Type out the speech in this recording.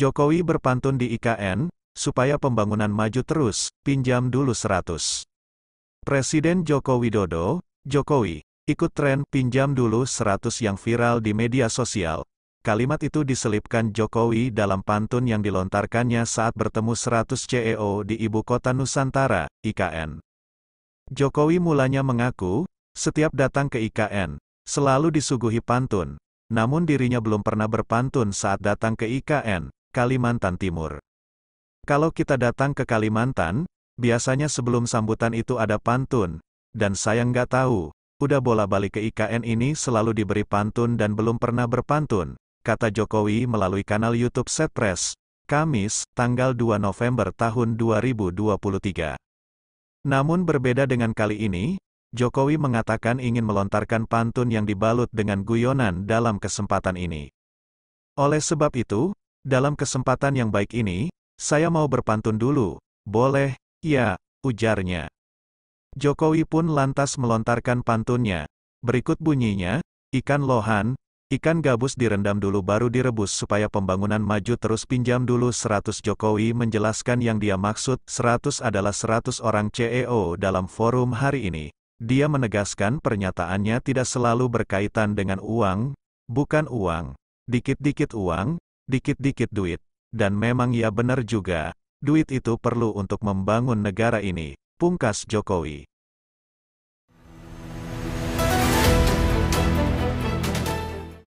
Jokowi berpantun di IKN, supaya pembangunan maju terus, pinjam dulu 100. Presiden Joko Widodo, Jokowi, ikut tren pinjam dulu 100 yang viral di media sosial. Kalimat itu diselipkan Jokowi dalam pantun yang dilontarkannya saat bertemu 100 CEO di Ibu Kota Nusantara, IKN. Jokowi mulanya mengaku, setiap datang ke IKN, selalu disuguhi pantun, namun dirinya belum pernah berpantun saat datang ke IKN, Kalimantan Timur. Kalau kita datang ke Kalimantan, biasanya sebelum sambutan itu ada pantun, dan saya nggak tahu, udah bola balik ke IKN ini selalu diberi pantun dan belum pernah berpantun, kata Jokowi melalui kanal YouTube Setres, Kamis, tanggal 2 November tahun 2023. Namun berbeda dengan kali ini, Jokowi mengatakan ingin melontarkan pantun yang dibalut dengan guyonan dalam kesempatan ini. Oleh sebab itu, dalam kesempatan yang baik ini, saya mau berpantun dulu, boleh, ya, ujarnya. Jokowi pun lantas melontarkan pantunnya. Berikut bunyinya, ikan lohan, ikan gabus direndam dulu baru direbus supaya pembangunan maju terus pinjam dulu 100 Jokowi menjelaskan yang dia maksud 100 adalah 100 orang CEO dalam forum hari ini. Dia menegaskan pernyataannya tidak selalu berkaitan dengan uang, bukan uang. Dikit-dikit uang, dikit-dikit duit. Dan memang ya benar juga, duit itu perlu untuk membangun negara ini, pungkas Jokowi.